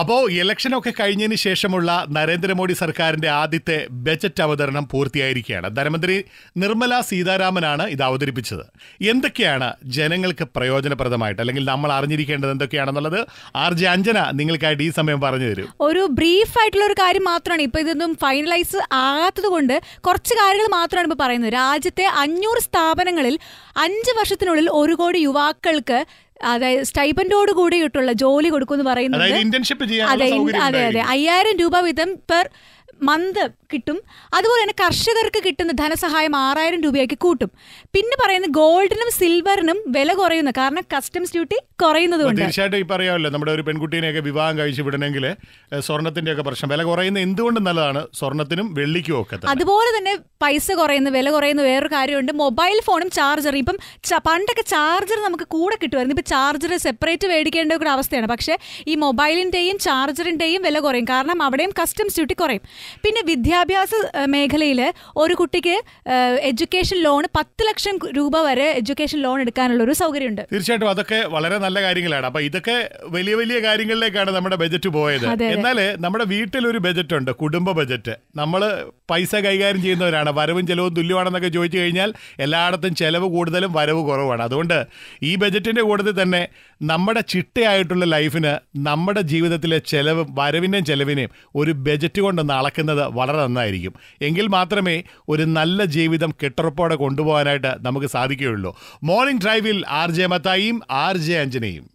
അപ്പോൾ ഇലക്ഷനൊക്കെ കഴിഞ്ഞതിന് ശേഷമുള്ള നരേന്ദ്രമോദി സർക്കാരിന്റെ ആദ്യത്തെ ബജറ്റ് അവതരണം പൂർത്തിയായിരിക്കുകയാണ് ധനമന്ത്രി നിർമ്മല സീതാരാമനാണ് ഇത് അവതരിപ്പിച്ചത് എന്തൊക്കെയാണ് ജനങ്ങൾക്ക് പ്രയോജനപ്രദമായിട്ട് അല്ലെങ്കിൽ നമ്മൾ അറിഞ്ഞിരിക്കേണ്ടത് എന്തൊക്കെയാണെന്നുള്ളത് ആർ ജെ അഞ്ജന നിങ്ങൾക്കായിട്ട് ഈ സമയം പറഞ്ഞു തരും ഒരു ബ്രീഫ് ആയിട്ടുള്ള ഒരു കാര്യം മാത്രമാണ് ഇപ്പോൾ ഇതൊന്നും ഫൈനലൈസ് ആകാത്തത് കൊണ്ട് കുറച്ച് കാര്യങ്ങൾ മാത്രമാണ് ഇപ്പോൾ പറയുന്നത് രാജ്യത്തെ അഞ്ഞൂറ് സ്ഥാപനങ്ങളിൽ അഞ്ച് വർഷത്തിനുള്ളിൽ ഒരു കോടി യുവാക്കൾക്ക് അതായത് സ്റ്റൈപ്പൻഡോട് കൂടിയിട്ടുള്ള ജോലി കൊടുക്കും എന്ന് പറയുന്നത് അതെ അതെ അയ്യായിരം രൂപ വീതം പെർ മന്ത് കിട്ടും അതുപോലെ തന്നെ കർഷകർക്ക് കിട്ടുന്ന ധനസഹായം ആറായിരം രൂപയാക്കി കൂട്ടും പിന്നെ പറയുന്നത് ഗോൾഡിനും സിൽവറിനും വില കുറയുന്നു കാരണം കസ്റ്റംസ് ഡ്യൂട്ടി കുറയുന്നത് തീർച്ചയായിട്ടും ഈ പറയാമല്ലോ നമ്മുടെ ഒരു പെൺകുട്ടീനെയൊക്കെ വിവാഹം കഴിച്ച് വിടണമെങ്കിൽ സ്വർണത്തിന്റെ ഒക്കെ പ്രശ്നം വില കുറയുന്ന എന്തുകൊണ്ട് നല്ലതാണ് സ്വർണത്തിനും വെള്ളിക്കും ഒക്കെ അതുപോലെ തന്നെ പൈസ കുറയുന്ന വില കുറയുന്ന വേറൊരു കാര്യമുണ്ട് മൊബൈൽ ഫോണും ചാർജർ ഇപ്പം പണ്ടൊക്കെ ചാർജർ നമുക്ക് കൂടെ കിട്ടുമായിരുന്നു ഇപ്പം ചാർജർ സെപ്പറേറ്റ് മേടിക്കേണ്ട ഒരു അവസ്ഥയാണ് പക്ഷേ ഈ മൊബൈലിൻ്റെയും ചാർജറിൻ്റെയും വില കുറയും കാരണം അവിടെയും കസ്റ്റംസ് ഡ്യൂട്ടി കുറയും പിന്നെ വിദ്യാഭ്യാസ മേഖലയിൽ ഒരു കുട്ടിക്ക് എഡ്യൂക്കേഷൻ ലോൺ പത്ത് ലക്ഷം രൂപ വരെ എഡ്യൂക്കേഷൻ ലോൺ എടുക്കാനുള്ള ഒരു സൗകര്യമുണ്ട് തീർച്ചയായിട്ടും അതൊക്കെ വളരെ നല്ല കാര്യങ്ങളാണ് അപ്പൊ ഇതൊക്കെ വലിയ വലിയ കാര്യങ്ങളിലേക്കാണ് നമ്മുടെ ബജറ്റ് പോയത് എന്നാൽ നമ്മുടെ വീട്ടിൽ ഒരു ബജറ്റ് ഉണ്ട് കുടുംബ ബജറ്റ് നമ്മൾ പൈസ കൈകാര്യം ചെയ്യുന്നവരാണ് വരവും ചെലവും തുല്യമാണെന്നൊക്കെ ചോദിച്ചു കഴിഞ്ഞാൽ എല്ലായിടത്തും ചെലവ് കൂടുതലും വരവ് കുറവാണ് അതുകൊണ്ട് ഈ ബജറ്റിന്റെ കൂടുതൽ തന്നെ നമ്മുടെ ചിട്ടയായിട്ടുള്ള ലൈഫിന് നമ്മുടെ ജീവിതത്തിലെ ചെലവ് വരവിൻ്റെയും ചെലവിനെയും ഒരു ബജറ്റ് കൊണ്ടൊന്ന് അളക്കാം നടക്കുന്നത് വളരെ നന്നായിരിക്കും എങ്കിൽ മാത്രമേ ഒരു നല്ല ജീവിതം കെട്ടുറപ്പോടെ കൊണ്ടുപോകാനായിട്ട് നമുക്ക് സാധിക്കുകയുള്ളൂ മോർണിംഗ് ഡ്രൈവിൽ ആർ ജെ മത്തായിയും ആർ ജെ അഞ്ജനയും